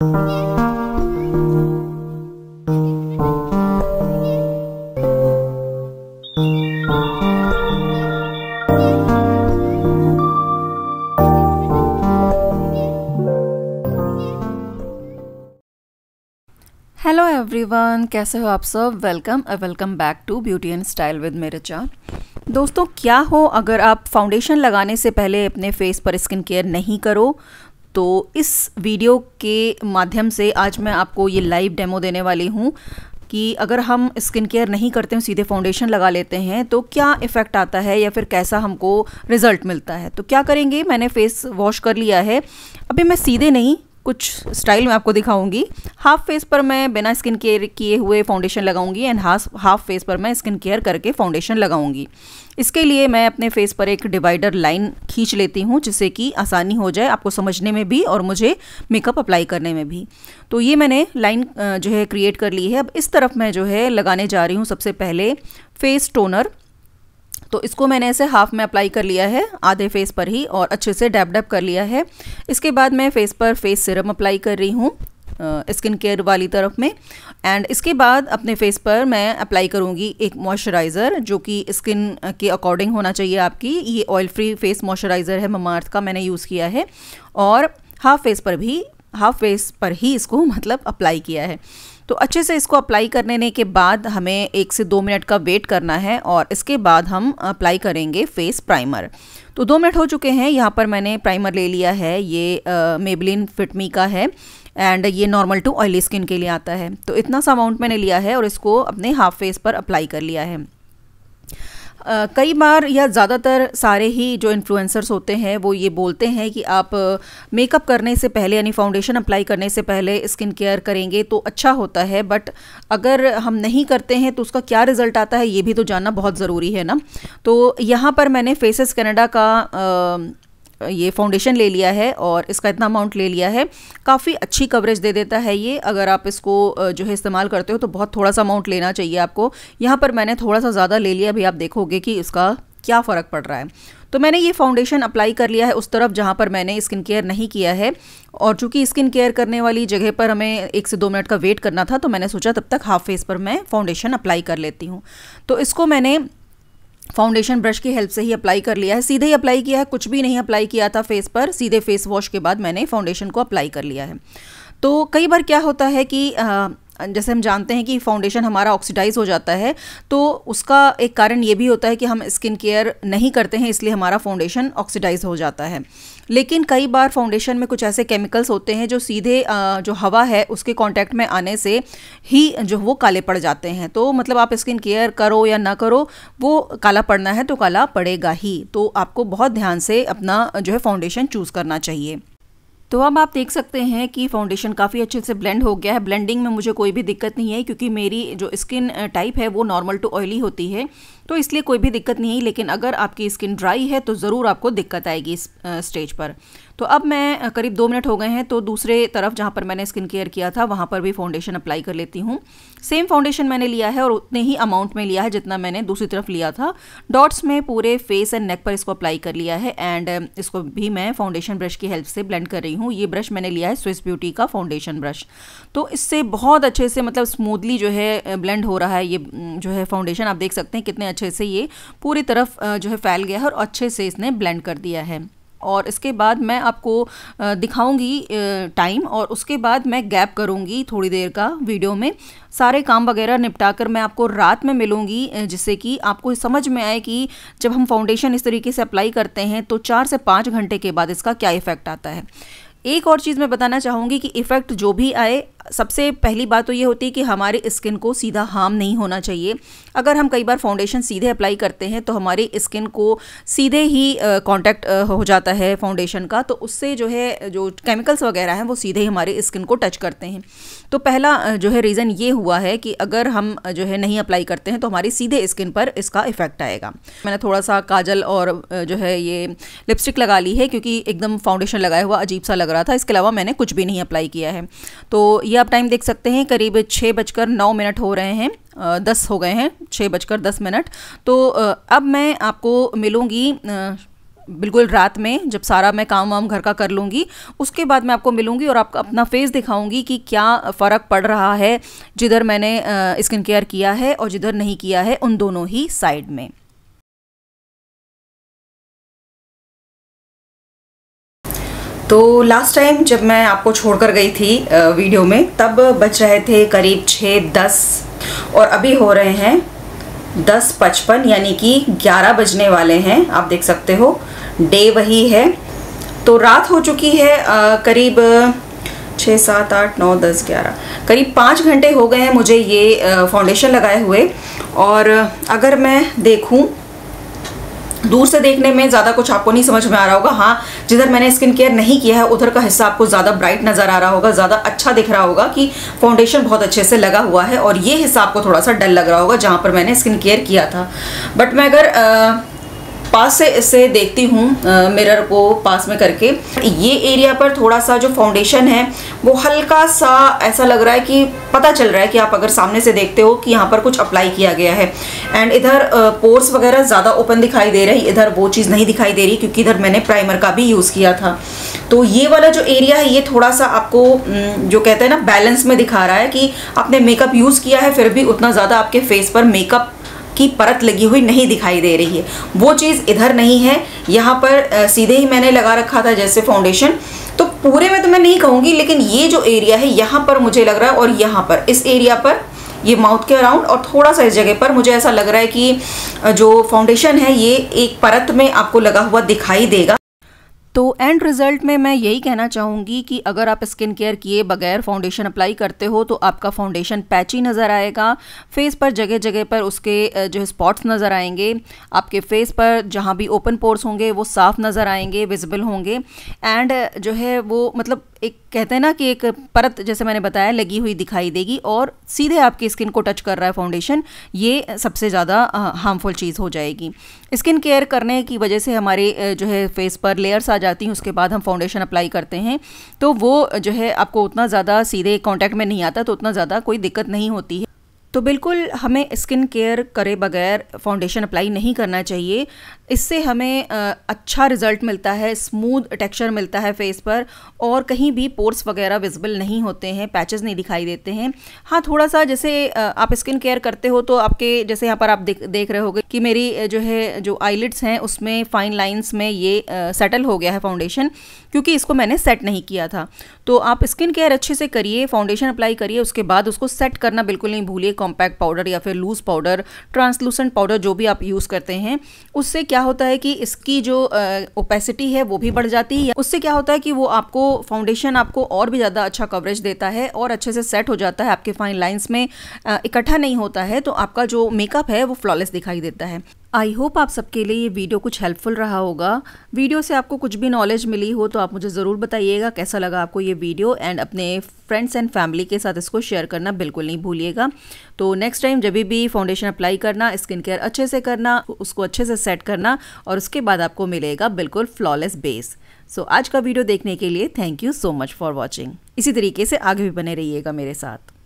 hello everyone कैसे हो आप सब वेलकम और welcome back to beauty and style with मेरे चार दोस्तों क्या हो अगर आप फाउंडेशन लगाने से पहले अपने फेस पर स्किन केयर नहीं करो तो इस वीडियो के माध्यम से आज मैं आपको ये लाइव डेमो देने वाली हूँ कि अगर हम स्किन केयर नहीं करते हैं सीधे फाउंडेशन लगा लेते हैं तो क्या इफ़ेक्ट आता है या फिर कैसा हमको रिज़ल्ट मिलता है तो क्या करेंगे मैंने फेस वॉश कर लिया है अभी मैं सीधे नहीं कुछ स्टाइल में आपको दिखाऊंगी हाफ फेस पर मैं बिना स्किन केयर किए हुए फाउंडेशन लगाऊंगी एंड हाफ हाफ फेस पर मैं स्किन केयर करके फाउंडेशन लगाऊंगी इसके लिए मैं अपने फेस पर एक डिवाइडर लाइन खींच लेती हूँ जिससे कि आसानी हो जाए आपको समझने में भी और मुझे मेकअप अप्लाई करने में भी तो ये मैंने लाइन जो है क्रिएट कर ली है अब इस तरफ मैं जो है लगाने जा रही हूँ सबसे पहले फेस टोनर तो इसको मैंने ऐसे हाफ में अप्लाई कर लिया है आधे फेस पर ही और अच्छे से डैप डैप कर लिया है इसके बाद मैं फेस पर फेस सिरम अप्लाई कर रही हूँ स्किन केयर वाली तरफ में एंड इसके बाद अपने फेस पर मैं अप्लाई करूँगी एक मॉइस्चराइज़र जो कि स्किन के अकॉर्डिंग होना चाहिए आपकी ये ऑयल फ्री फेस मॉइस्चराइज़र है ममार्थ का मैंने यूज़ किया है और हाफ फेस पर भी हाफ फेस पर ही इसको मतलब अप्लाई किया है तो अच्छे से इसको अप्लाई करने के बाद हमें एक से दो मिनट का वेट करना है और इसके बाद हम अप्लाई करेंगे फेस प्राइमर तो दो मिनट हो चुके हैं यहाँ पर मैंने प्राइमर ले लिया है ये मेबलिन फिटमी का है एंड ये नॉर्मल टू ऑयली स्किन के लिए आता है तो इतना सा अमाउंट मैंने लिया है और इसको अपने हाफ फेस पर अप्लाई कर लिया है कई बार या ज़्यादातर सारे ही जो इन्फ्लुएंसर्स होते हैं वो ये बोलते हैं कि आप मेकअप करने से पहले यानी फाउंडेशन अप्लाई करने से पहले स्किन केयर करेंगे तो अच्छा होता है बट अगर हम नहीं करते हैं तो उसका क्या रिजल्ट आता है ये भी तो जानना बहुत ज़रूरी है ना तो यहाँ पर मैंने फेसेस कनाडा का ये फाउंडेशन ले लिया है और इसका इतना अमाउंट ले लिया है काफ़ी अच्छी कवरेज दे देता है ये अगर आप इसको जो है इस्तेमाल करते हो तो बहुत थोड़ा सा अमाउंट लेना चाहिए आपको यहाँ पर मैंने थोड़ा सा ज़्यादा ले लिया अभी आप देखोगे कि इसका क्या फ़र्क पड़ रहा है तो मैंने ये फाउंडेशन अप्लाई कर लिया है उस तरफ जहाँ पर मैंने स्किन केयर नहीं किया है और चूंकि स्किन केयर करने वाली जगह पर हमें एक से दो मिनट का वेट करना था तो मैंने सोचा तब तक हाफ फेस पर मैं फाउंडेशन अप्लाई कर लेती हूँ तो इसको मैंने फाउंडेशन ब्रश की हेल्प से ही अप्लाई कर लिया है सीधे ही अप्लाई किया है कुछ भी नहीं अप्लाई किया था फेस पर सीधे फेस वॉश के बाद मैंने फाउंडेशन को अप्लाई कर लिया है तो कई बार क्या होता है कि आ, जैसे हम जानते हैं कि फाउंडेशन हमारा ऑक्सीडाइज हो जाता है तो उसका एक कारण ये भी होता है कि हम स्किन केयर नहीं करते हैं इसलिए हमारा फाउंडेशन ऑक्सीडाइज हो जाता है लेकिन कई बार फाउंडेशन में कुछ ऐसे केमिकल्स होते हैं जो सीधे जो हवा है उसके कांटेक्ट में आने से ही जो वो काले पड़ जाते हैं तो मतलब आप स्किन केयर करो या ना करो वो काला पड़ना है तो काला पड़ेगा ही तो आपको बहुत ध्यान से अपना जो है फाउंडेशन चूज़ करना चाहिए तो अब आप देख सकते हैं कि फाउंडेशन काफ़ी अच्छे से ब्लेंड हो गया है ब्लेंडिंग में मुझे कोई भी दिक्कत नहीं है क्योंकि मेरी जो स्किन टाइप है वो नॉर्मल टू ऑयली होती है तो इसलिए कोई भी दिक्कत नहीं है लेकिन अगर आपकी स्किन ड्राई है तो ज़रूर आपको दिक्कत आएगी इस स्टेज पर तो अब मैं करीब दो मिनट हो गए हैं तो दूसरे तरफ जहाँ पर मैंने स्किन केयर किया था वहाँ पर भी फाउंडेशन अप्लाई कर लेती हूँ सेम फाउंडेशन मैंने लिया है और उतने ही अमाउंट में लिया है जितना मैंने दूसरी तरफ लिया था डॉट्स में पूरे फेस एंड नेक पर इसको अप्लाई कर लिया है एंड इसको भी मैं फाउंडेशन ब्रश की हेल्प से ब्लेंड कर रही हूँ ये ब्रश मैंने लिया है स्विस ब्यूटी का फाउंडेशन ब्रश तो इससे बहुत अच्छे से मतलब स्मूथली जो है ब्लेंड हो रहा है ये जो है फाउंडेशन आप देख सकते हैं कितने अच्छे से ये पूरी तरफ जो है फैल गया है और अच्छे से इसने ब्लेंड कर दिया है और इसके बाद मैं आपको दिखाऊंगी टाइम और उसके बाद मैं गैप करूंगी थोड़ी देर का वीडियो में सारे काम वगैरह निपटा कर मैं आपको रात में मिलूंगी जिससे कि आपको समझ में आए कि जब हम फाउंडेशन इस तरीके से अप्लाई करते हैं तो चार से पाँच घंटे के बाद इसका क्या इफ़ेक्ट आता है एक और चीज़ मैं बताना चाहूँगी कि इफ़ेक्ट जो भी आए सबसे पहली बात तो ये होती है कि हमारे स्किन को सीधा हार्म नहीं होना चाहिए अगर हम कई बार फाउंडेशन सीधे अप्लाई करते हैं तो हमारी स्किन को सीधे ही कांटेक्ट हो जाता है फाउंडेशन का तो उससे जो है जो केमिकल्स वगैरह हैं वो सीधे ही हमारे स्किन को टच करते हैं तो पहला जो है रीज़न ये हुआ है कि अगर हम जो है नहीं अप्लाई करते हैं तो हमारी सीधे स्किन पर इसका इफेक्ट आएगा मैंने थोड़ा सा काजल और जो है ये लिपस्टिक लगा ली है क्योंकि एकदम फाउंडेशन लगाया हुआ अजीब सा लग रहा था इसके अलावा मैंने कुछ भी नहीं अप्लाई किया है तो ये आप टाइम देख सकते हैं करीब छः बजकर नौ मिनट हो रहे हैं दस हो गए हैं छः बजकर दस मिनट तो अब मैं आपको मिलूँगी बिल्कुल रात में जब सारा मैं काम वाम घर का कर लूँगी उसके बाद मैं आपको मिलूँगी और आपका अपना फेस दिखाऊँगी कि क्या फ़र्क पड़ रहा है जिधर मैंने स्किन केयर किया है और जिधर नहीं किया है उन दोनों ही साइड में तो लास्ट टाइम जब मैं आपको छोड़कर गई थी वीडियो में तब बच रहे थे करीब छः दस और अभी हो रहे हैं दस पचपन यानी कि ग्यारह बजने वाले हैं आप देख सकते हो डे वही है तो रात हो चुकी है आ, करीब छः सात आठ नौ दस ग्यारह करीब पाँच घंटे हो गए हैं मुझे ये फाउंडेशन लगाए हुए और अगर मैं देखूं दूर से देखने में ज़्यादा कुछ आपको नहीं समझ में आ रहा होगा हाँ जिधर मैंने स्किन केयर नहीं किया है उधर का हिस्सा आपको ज़्यादा ब्राइट नज़र आ रहा होगा ज़्यादा अच्छा दिख रहा होगा कि फाउंडेशन बहुत अच्छे से लगा हुआ है और ये हिस्सा आपको थोड़ा सा डल लग रहा होगा जहाँ पर मैंने स्किन केयर किया था बट मैं अगर आ, पास से इसे देखती हूँ मिरर को पास में करके ये एरिया पर थोड़ा सा जो फाउंडेशन है वो हल्का सा ऐसा लग रहा है कि पता चल रहा है कि आप अगर सामने से देखते हो कि यहाँ पर कुछ अप्लाई किया गया है एंड इधर पोर्स वगैरह ज़्यादा ओपन दिखाई दे रही इधर वो चीज़ नहीं दिखाई दे रही क्योंकि इधर मैंने प्राइमर का भी यूज़ किया था तो ये वाला जो एरिया है ये थोड़ा सा आपको जो कहते हैं ना बैलेंस में दिखा रहा है कि आपने मेकअप यूज़ किया है फिर भी उतना ज़्यादा आपके फेस पर मेकअप की परत लगी हुई नहीं दिखाई दे रही है वो चीज़ इधर नहीं है यहाँ पर सीधे ही मैंने लगा रखा था जैसे फाउंडेशन तो पूरे में तो मैं नहीं कहूँगी लेकिन ये जो एरिया है यहाँ पर मुझे लग रहा है और यहाँ पर इस एरिया पर ये माउथ के अराउंड और थोड़ा सा इस जगह पर मुझे ऐसा लग रहा है कि जो फाउंडेशन है ये एक परत में आपको लगा हुआ दिखाई देगा तो एंड रिजल्ट में मैं यही कहना चाहूँगी कि अगर आप स्किन केयर किए बगैर फाउंडेशन अप्लाई करते हो तो आपका फाउंडेशन पैची नज़र आएगा फेस पर जगह जगह पर उसके जो स्पॉट्स नज़र आएंगे आपके फेस पर जहाँ भी ओपन पोर्स होंगे वो साफ नज़र आएंगे विजिबल होंगे एंड जो है वो मतलब एक कहते हैं ना कि एक परत जैसे मैंने बताया लगी हुई दिखाई देगी और सीधे आपकी स्किन को टच कर रहा है फाउंडेशन ये सबसे ज़्यादा हार्मफुल चीज़ हो जाएगी स्किन केयर करने की वजह से हमारे जो है फेस पर लेयर्स आ जाती हैं उसके बाद हम फाउंडेशन अप्लाई करते हैं तो वो जो है आपको उतना ज़्यादा सीधे कॉन्टैक्ट में नहीं आता तो उतना ज़्यादा कोई दिक्कत नहीं होती है तो बिल्कुल हमें स्किन केयर करे बगैर फाउंडेशन अप्लाई नहीं करना चाहिए इससे हमें अच्छा रिजल्ट मिलता है स्मूथ टेक्सचर मिलता है फेस पर और कहीं भी पोर्स वगैरह विजिबल नहीं होते हैं पैचेस नहीं दिखाई देते हैं हाँ थोड़ा सा जैसे आप स्किन केयर करते हो तो आपके जैसे यहाँ पर आप देख देख रहे हो कि मेरी जो है जो आईलिट्स हैं उसमें फाइन लाइन्स में ये सेटल हो गया है फाउंडेशन क्योंकि इसको मैंने सेट नहीं किया था तो आप स्किन केयर अच्छे से करिए फाउंडेशन अप्लाई करिए उसके बाद उसको सेट करना बिल्कुल नहीं भूलिए कॉम्पैक्ट पाउडर या फिर लूज़ पाउडर ट्रांसलूसेंट पाउडर जो भी आप यूज़ करते हैं उससे क्या होता है कि इसकी जो ओपेसिटी है वो भी बढ़ जाती है उससे क्या होता है कि वो आपको फाउंडेशन आपको और भी ज़्यादा अच्छा कवरेज देता है और अच्छे से सेट हो जाता है आपके फाइन लाइन्स में इकट्ठा नहीं होता है तो आपका जो मेकअप है वो फ्लॉलेस दिखाई देता है आई होप आप सबके लिए ये वीडियो कुछ हेल्पफुल रहा होगा वीडियो से आपको कुछ भी नॉलेज मिली हो तो आप मुझे ज़रूर बताइएगा कैसा लगा आपको ये वीडियो एंड अपने फ्रेंड्स एंड फैमिली के साथ इसको शेयर करना बिल्कुल नहीं भूलिएगा तो नेक्स्ट टाइम जब भी फाउंडेशन अप्लाई करना स्किन केयर अच्छे से करना उसको अच्छे से सेट करना और उसके बाद आपको मिलेगा बिल्कुल फ्लॉलेस बेस सो आज का वीडियो देखने के लिए thank you so much for watching इसी तरीके से आगे भी बने रहिएगा मेरे साथ